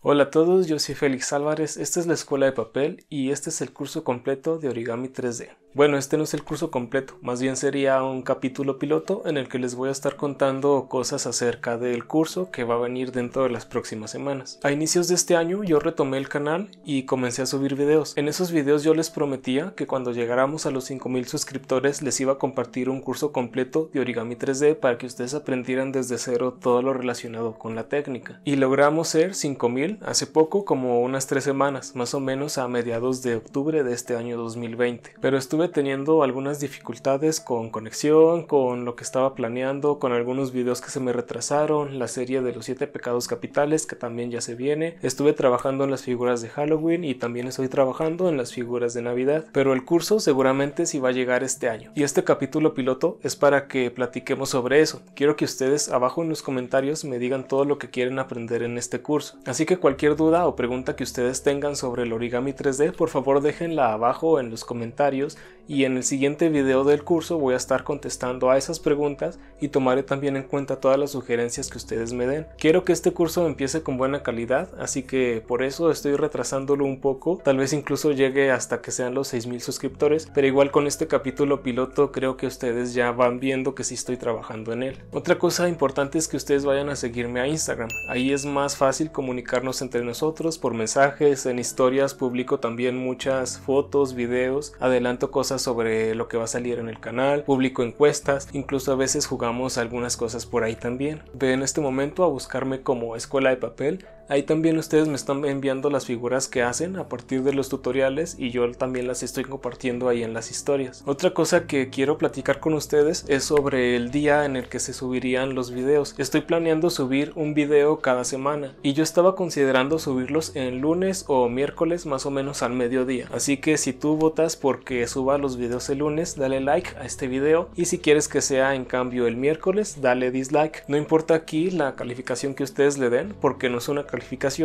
Hola a todos, yo soy Félix Álvarez, esta es la Escuela de Papel y este es el curso completo de Origami 3D. Bueno, este no es el curso completo, más bien sería un capítulo piloto en el que les voy a estar contando cosas acerca del curso que va a venir dentro de las próximas semanas. A inicios de este año yo retomé el canal y comencé a subir videos. En esos videos yo les prometía que cuando llegáramos a los 5000 suscriptores les iba a compartir un curso completo de origami 3D para que ustedes aprendieran desde cero todo lo relacionado con la técnica. Y logramos ser 5000 hace poco como unas 3 semanas, más o menos a mediados de octubre de este año 2020. Pero estuve teniendo algunas dificultades con conexión, con lo que estaba planeando, con algunos videos que se me retrasaron, la serie de los siete pecados capitales que también ya se viene, estuve trabajando en las figuras de Halloween y también estoy trabajando en las figuras de Navidad, pero el curso seguramente sí va a llegar este año. Y este capítulo piloto es para que platiquemos sobre eso. Quiero que ustedes abajo en los comentarios me digan todo lo que quieren aprender en este curso. Así que cualquier duda o pregunta que ustedes tengan sobre el origami 3D, por favor déjenla abajo en los comentarios y en el siguiente video del curso voy a estar contestando a esas preguntas y tomaré también en cuenta todas las sugerencias que ustedes me den. Quiero que este curso empiece con buena calidad, así que por eso estoy retrasándolo un poco, tal vez incluso llegue hasta que sean los 6000 suscriptores, pero igual con este capítulo piloto creo que ustedes ya van viendo que sí estoy trabajando en él. Otra cosa importante es que ustedes vayan a seguirme a Instagram, ahí es más fácil comunicarnos entre nosotros por mensajes, en historias publico también muchas fotos, videos, adelanto cosas sobre lo que va a salir en el canal, publico encuestas, incluso a veces jugamos algunas cosas por ahí también. Ve en este momento a buscarme como Escuela de Papel Ahí también ustedes me están enviando las figuras que hacen a partir de los tutoriales y yo también las estoy compartiendo ahí en las historias. Otra cosa que quiero platicar con ustedes es sobre el día en el que se subirían los videos. Estoy planeando subir un video cada semana y yo estaba considerando subirlos en lunes o miércoles más o menos al mediodía. Así que si tú votas porque suba los videos el lunes, dale like a este video y si quieres que sea en cambio el miércoles, dale dislike. No importa aquí la calificación que ustedes le den porque no es una calificación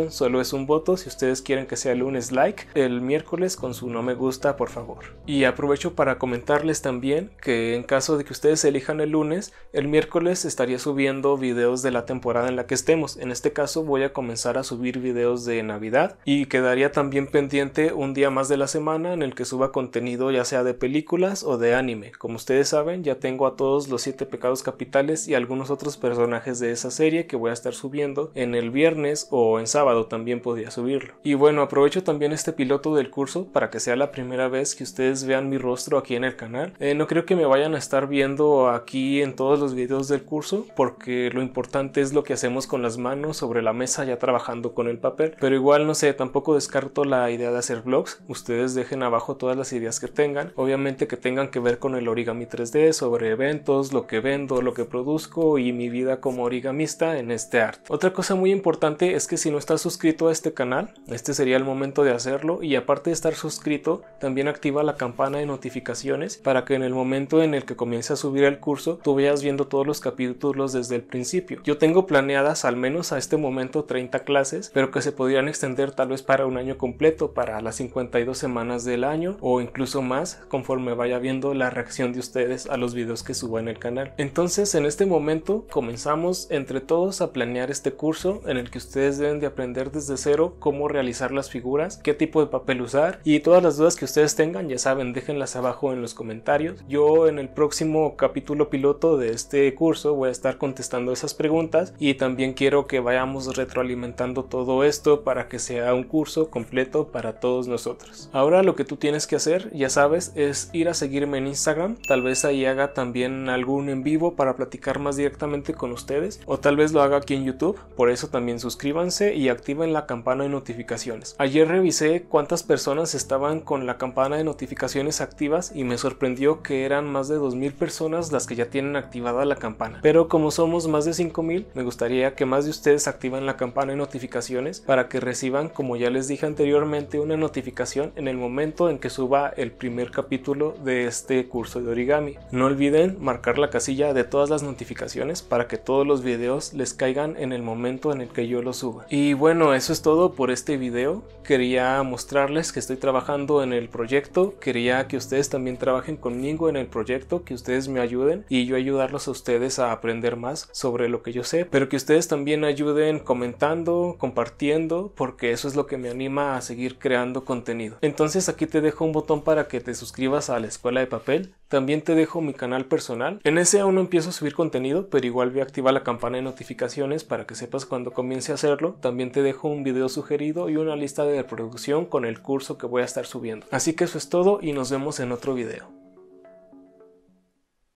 solo es un voto. Si ustedes quieren que sea el lunes, like. El miércoles con su no me gusta, por favor. Y aprovecho para comentarles también que en caso de que ustedes elijan el lunes, el miércoles estaría subiendo videos de la temporada en la que estemos. En este caso voy a comenzar a subir videos de Navidad y quedaría también pendiente un día más de la semana en el que suba contenido ya sea de películas o de anime. Como ustedes saben, ya tengo a todos los siete pecados capitales y algunos otros personajes de esa serie que voy a estar subiendo en el viernes o en sábado también podía subirlo. Y bueno, aprovecho también este piloto del curso para que sea la primera vez que ustedes vean mi rostro aquí en el canal. Eh, no creo que me vayan a estar viendo aquí en todos los videos del curso porque lo importante es lo que hacemos con las manos sobre la mesa ya trabajando con el papel. Pero igual no sé, tampoco descarto la idea de hacer vlogs. Ustedes dejen abajo todas las ideas que tengan. Obviamente que tengan que ver con el origami 3D, sobre eventos, lo que vendo, lo que produzco y mi vida como origamista en este arte. Otra cosa muy importante es que si no estás suscrito a este canal, este sería el momento de hacerlo y aparte de estar suscrito, también activa la campana de notificaciones para que en el momento en el que comience a subir el curso, tú vayas viendo todos los capítulos desde el principio. Yo tengo planeadas al menos a este momento 30 clases, pero que se podrían extender tal vez para un año completo, para las 52 semanas del año o incluso más conforme vaya viendo la reacción de ustedes a los videos que subo en el canal. Entonces en este momento comenzamos entre todos a planear este curso en el que ustedes deben de aprender desde cero cómo realizar las figuras, qué tipo de papel usar y todas las dudas que ustedes tengan, ya saben, déjenlas abajo en los comentarios. Yo en el próximo capítulo piloto de este curso voy a estar contestando esas preguntas y también quiero que vayamos retroalimentando todo esto para que sea un curso completo para todos nosotros. Ahora lo que tú tienes que hacer, ya sabes, es ir a seguirme en Instagram, tal vez ahí haga también algún en vivo para platicar más directamente con ustedes o tal vez lo haga aquí en YouTube, por eso también suscríbanse y activen la campana de notificaciones. Ayer revisé cuántas personas estaban con la campana de notificaciones activas y me sorprendió que eran más de 2.000 personas las que ya tienen activada la campana. Pero como somos más de 5.000, me gustaría que más de ustedes activen la campana de notificaciones para que reciban, como ya les dije anteriormente, una notificación en el momento en que suba el primer capítulo de este curso de origami. No olviden marcar la casilla de todas las notificaciones para que todos los videos les caigan en el momento en el que yo los suba. Y bueno, eso es todo por este video. Quería mostrarles que estoy trabajando en el proyecto. Quería que ustedes también trabajen conmigo en el proyecto, que ustedes me ayuden y yo ayudarlos a ustedes a aprender más sobre lo que yo sé, pero que ustedes también ayuden comentando, compartiendo, porque eso es lo que me anima a seguir creando contenido. Entonces aquí te dejo un botón para que te suscribas a la Escuela de Papel también te dejo mi canal personal. En ese aún no empiezo a subir contenido, pero igual voy a activar la campana de notificaciones para que sepas cuando comience a hacerlo. También te dejo un video sugerido y una lista de reproducción con el curso que voy a estar subiendo. Así que eso es todo y nos vemos en otro video.